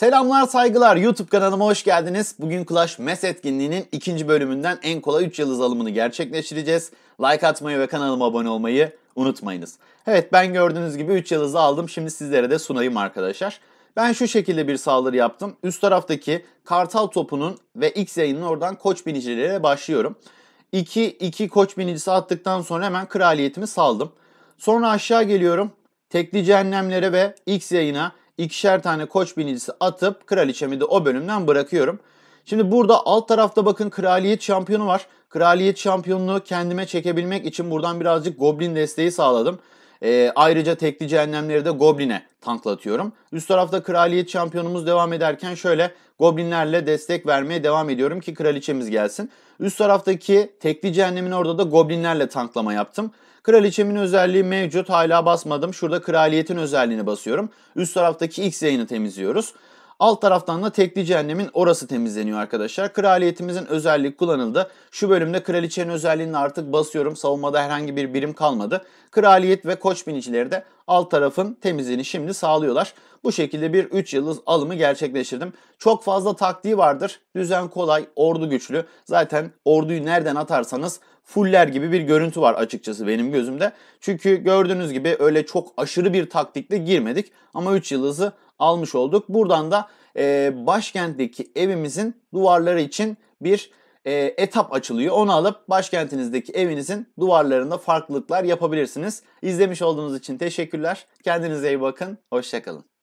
Selamlar saygılar YouTube kanalıma hoş geldiniz. Bugün Clash MES etkinliğinin ikinci bölümünden en kolay 3 yıldız alımını gerçekleştireceğiz. Like atmayı ve kanalıma abone olmayı unutmayınız. Evet ben gördüğünüz gibi 3 yıldızı aldım. Şimdi sizlere de sunayım arkadaşlar. Ben şu şekilde bir saldırı yaptım. Üst taraftaki kartal topunun ve X yayının oradan koç binicileriyle başlıyorum. 2 2 koç binicisi attıktan sonra hemen kraliyetimi saldım. Sonra aşağı geliyorum. Tekli cehennemlere ve X yayına ikişer tane koç binicisi atıp kraliçemi de o bölümden bırakıyorum. Şimdi burada alt tarafta bakın kraliyet şampiyonu var. Kraliyet şampiyonluğu kendime çekebilmek için buradan birazcık goblin desteği sağladım. E, ayrıca tekli cehennemleri de Goblin'e tanklatıyorum. Üst tarafta kraliyet şampiyonumuz devam ederken şöyle Goblinlerle destek vermeye devam ediyorum ki kraliçemiz gelsin. Üst taraftaki tekli cehennemin orada da Goblinlerle tanklama yaptım. Kraliçemin özelliği mevcut hala basmadım. Şurada kraliyetin özelliğini basıyorum. Üst taraftaki X yayını temizliyoruz. Alt taraftan da tekli cehennemin orası temizleniyor arkadaşlar. Kraliyetimizin özellik kullanıldı. Şu bölümde kraliçenin özelliğini artık basıyorum. Savunmada herhangi bir birim kalmadı. Kraliyet ve koç binicileri de alt tarafın temizliğini şimdi sağlıyorlar. Bu şekilde bir 3 yıldız alımı gerçekleştirdim. Çok fazla taktiği vardır. Düzen kolay, ordu güçlü. Zaten orduyu nereden atarsanız fuller gibi bir görüntü var açıkçası benim gözümde. Çünkü gördüğünüz gibi öyle çok aşırı bir taktikle girmedik ama 3 yıldızı almış olduk. Buradan da e, başkentteki evimizin duvarları için bir e, etap açılıyor. Onu alıp başkentinizdeki evinizin duvarlarında farklılıklar yapabilirsiniz. İzlemiş olduğunuz için teşekkürler. Kendinize iyi bakın. Hoşçakalın.